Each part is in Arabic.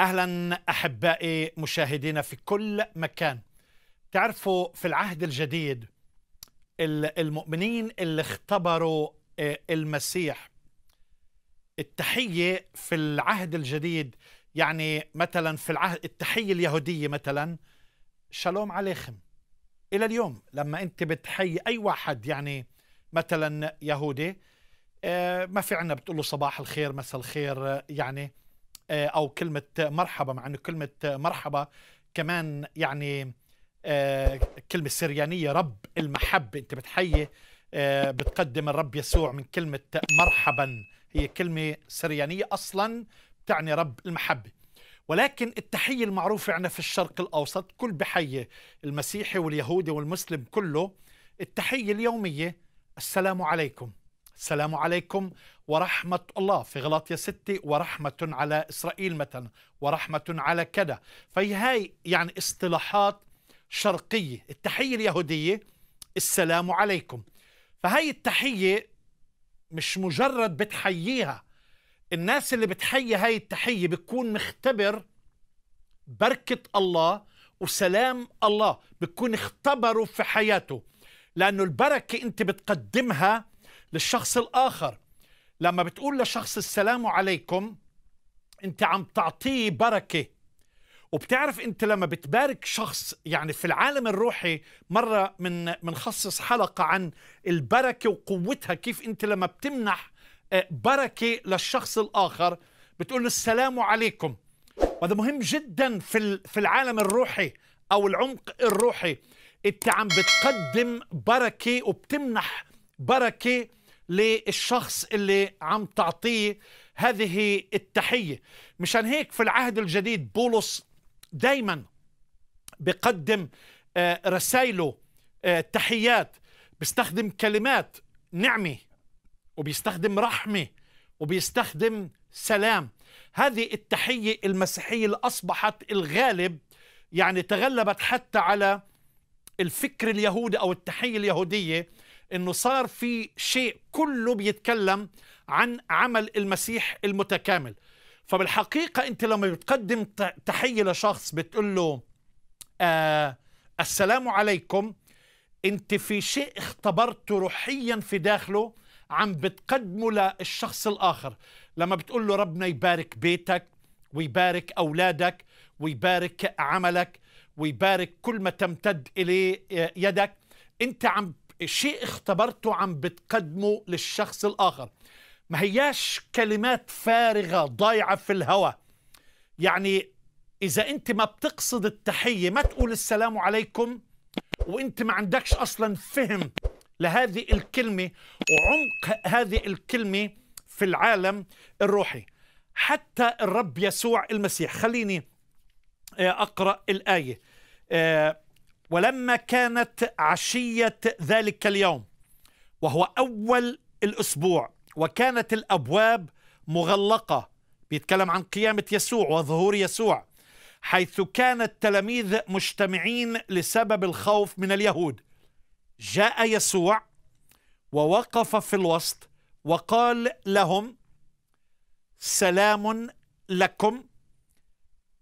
اهلا احبائي مشاهدينا في كل مكان تعرفوا في العهد الجديد المؤمنين اللي اختبروا آه، المسيح التحيه في العهد الجديد يعني مثلا في العهد التحيه اليهوديه مثلا شالوم عليكم الى اليوم لما انت بتحيي اي واحد يعني مثلا يهودي آه، ما في عنا بتقول له صباح الخير مساء الخير آه، يعني آه، او كلمه مرحبا مع انه كلمه مرحبا كمان يعني آه، كلمه سريانيه رب المحبه انت بتحيي آه، بتقدم الرب يسوع من كلمه مرحبا هي كلمه سريانيه اصلا تعني رب المحبه ولكن التحية المعروفة عندنا في الشرق الأوسط كل بحية المسيحي واليهودي والمسلم كله التحية اليومية السلام عليكم السلام عليكم ورحمة الله في يا ستة ورحمة على إسرائيل مثلا ورحمة على كذا فهي هاي يعني اصطلاحات شرقية التحية اليهودية السلام عليكم فهي التحية مش مجرد بتحييها الناس اللي بتحيي هاي التحية بتكون مختبر بركة الله وسلام الله بتكون اختبروا في حياته لأنه البركة أنت بتقدمها للشخص الآخر لما بتقول لشخص السلام عليكم أنت عم تعطيه بركة وبتعرف أنت لما بتبارك شخص يعني في العالم الروحي مرة من منخصص حلقة عن البركة وقوتها كيف أنت لما بتمنح آه، بركة للشخص الآخر بتقول السلام عليكم وهذا مهم جدا في في العالم الروحي او العمق الروحي انت عم بتقدم بركه وبتمنح بركه للشخص اللي عم تعطيه هذه التحية مشان هيك في العهد الجديد بولس دايما بقدم آه، رسائله آه، تحيات بيستخدم كلمات نعمة وبيستخدم رحمة وبيستخدم سلام هذه التحية المسيحية اللي أصبحت الغالب يعني تغلبت حتى على الفكر اليهودي أو التحية اليهودية انه صار في شيء كله بيتكلم عن عمل المسيح المتكامل فبالحقيقه انت لما بتقدم تحيه لشخص بتقول له آه السلام عليكم انت في شيء اختبرته روحيا في داخله عم بتقدمه للشخص الاخر لما بتقول له ربنا يبارك بيتك ويبارك اولادك ويبارك عملك ويبارك كل ما تمتد اليه آه، يدك انت عم شيء اختبرته عم بتقدمه للشخص الآخر ما هياش كلمات فارغة ضايعة في الهواء يعني إذا أنت ما بتقصد التحية ما تقول السلام عليكم وأنت ما عندكش أصلا فهم لهذه الكلمة وعمق هذه الكلمة في العالم الروحي حتى الرب يسوع المسيح خليني آه، أقرأ الآية آه، ولما كانت عشية ذلك اليوم وهو أول الأسبوع وكانت الأبواب مغلقة بيتكلم عن قيامة يسوع وظهور يسوع حيث كان التلاميذ مجتمعين لسبب الخوف من اليهود جاء يسوع ووقف في الوسط وقال لهم سلام لكم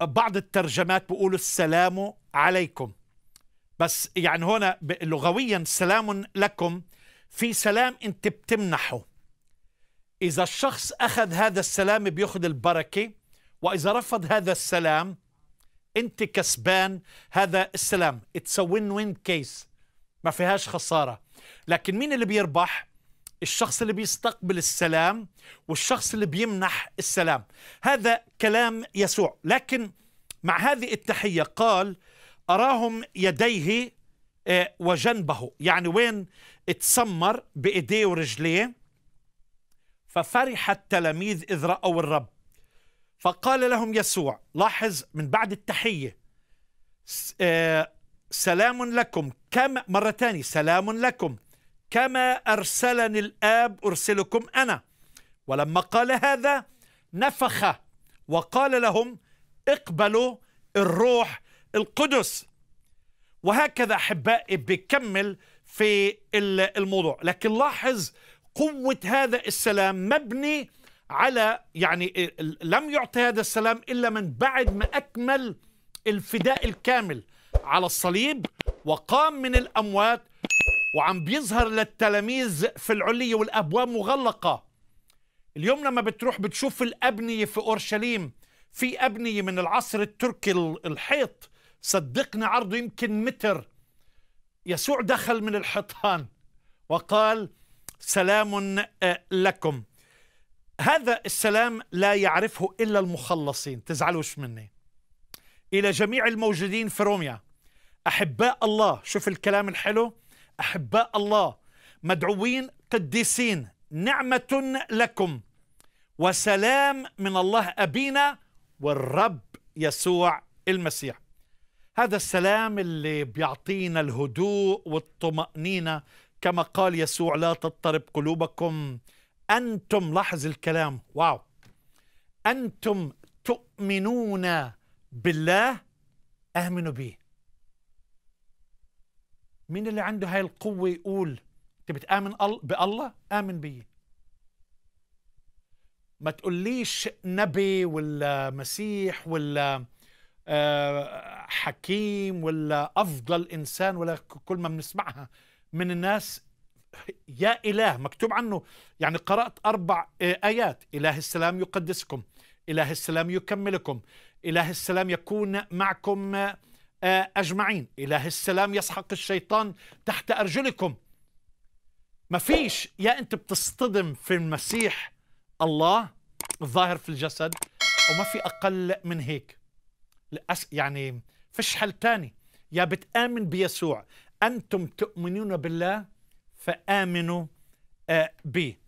بعض الترجمات بيقولوا السلام عليكم بس يعني هنا لغويا سلام لكم في سلام انت بتمنحه اذا الشخص اخذ هذا السلام بياخذ البركه واذا رفض هذا السلام انت كسبان هذا السلام اتس وين وين كيس ما فيهاش خساره لكن مين اللي بيربح الشخص اللي بيستقبل السلام والشخص اللي بيمنح السلام هذا كلام يسوع لكن مع هذه التحيه قال أراهم يديه آه، وجنبه يعني وين اتسمر بإيديه ورجليه ففرح التلاميذ إذ رأوا الرب فقال لهم يسوع لاحظ من بعد التحية آه، سلام لكم كما مرة ثانية سلام لكم كما أرسلني الآب أرسلكم أنا ولما قال هذا نفخ وقال لهم اقبلوا الروح القدس وهكذا احبائي بكمل في الموضوع لكن لاحظ قوه هذا السلام مبني على يعني إيه، لم يعطي هذا السلام الا من بعد ما اكمل الفداء الكامل على الصليب وقام من الاموات وعم بيظهر للتلاميذ في العليه والابواب مغلقه اليوم لما بتروح بتشوف الابنيه في اورشليم في ابنيه من العصر التركي الحيط صدقني عرضه يمكن متر يسوع دخل من الحيطان وقال سلام آه، لكم هذا السلام لا يعرفه إلا المخلصين تزعلوش مني إلى جميع الموجودين في روميا أحباء الله شوف الكلام الحلو أحباء الله مدعوين قديسين نعمة لكم وسلام من الله أبينا والرب يسوع المسيح هذا السلام اللي بيعطينا الهدوء والطمأنينة كما قال يسوع لا تضطرب قلوبكم أنتم لاحظ الكلام واو أنتم تؤمنون بالله آمنوا به مين اللي عنده هاي القوة يقول أنت بتآمن بالله آمن بي ما تقوليش نبي ولا مسيح ولا آه، حكيم ولا افضل انسان ولا كل ما بنسمعها من الناس يا اله مكتوب عنه يعني قرات اربع آه، ايات اله السلام يقدسكم اله السلام يكملكم اله السلام يكون معكم آه، اجمعين اله السلام يسحق الشيطان تحت ارجلكم ما فيش يا انت بتصطدم في المسيح الله الظاهر في الجسد وما في اقل من هيك يعني فيش حل تاني يا بتآمن بيسوع أنتم تؤمنون بالله فآمنوا به آه،